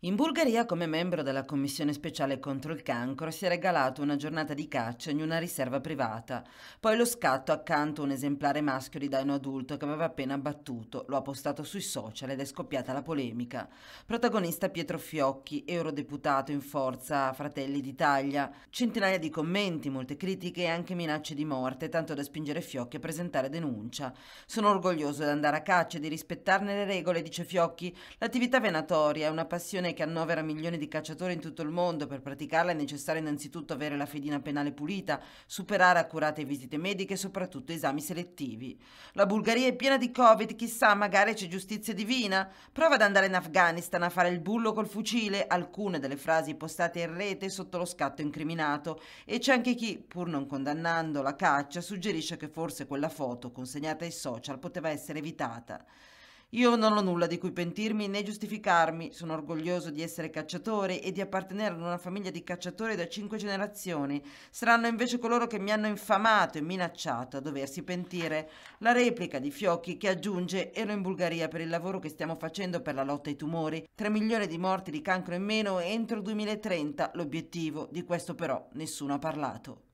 In Bulgaria, come membro della Commissione speciale contro il cancro, si è regalato una giornata di caccia in una riserva privata. Poi lo scatto accanto a un esemplare maschio di daino adulto che aveva appena abbattuto, lo ha postato sui social ed è scoppiata la polemica. Protagonista Pietro Fiocchi, eurodeputato in forza Fratelli d'Italia. Centinaia di commenti, molte critiche e anche minacce di morte, tanto da spingere Fiocchi a presentare denuncia. Sono orgoglioso di andare a caccia e di rispettarne le regole, dice Fiocchi. L'attività venatoria è una passione Convenzione che annovera milioni di cacciatori in tutto il mondo, per praticarla è necessario innanzitutto avere la fedina penale pulita, superare accurate visite mediche e soprattutto esami selettivi. La Bulgaria è piena di Covid, chissà, magari c'è giustizia divina. Prova ad andare in Afghanistan a fare il bullo col fucile, alcune delle frasi postate in rete sotto lo scatto incriminato. E c'è anche chi, pur non condannando la caccia, suggerisce che forse quella foto consegnata ai social poteva essere evitata. Io non ho nulla di cui pentirmi né giustificarmi, sono orgoglioso di essere cacciatore e di appartenere ad una famiglia di cacciatori da cinque generazioni. Saranno invece coloro che mi hanno infamato e minacciato a doversi pentire. La replica di Fiocchi che aggiunge ero in Bulgaria per il lavoro che stiamo facendo per la lotta ai tumori. 3 milioni di morti di cancro in meno entro il 2030, l'obiettivo, di questo però nessuno ha parlato.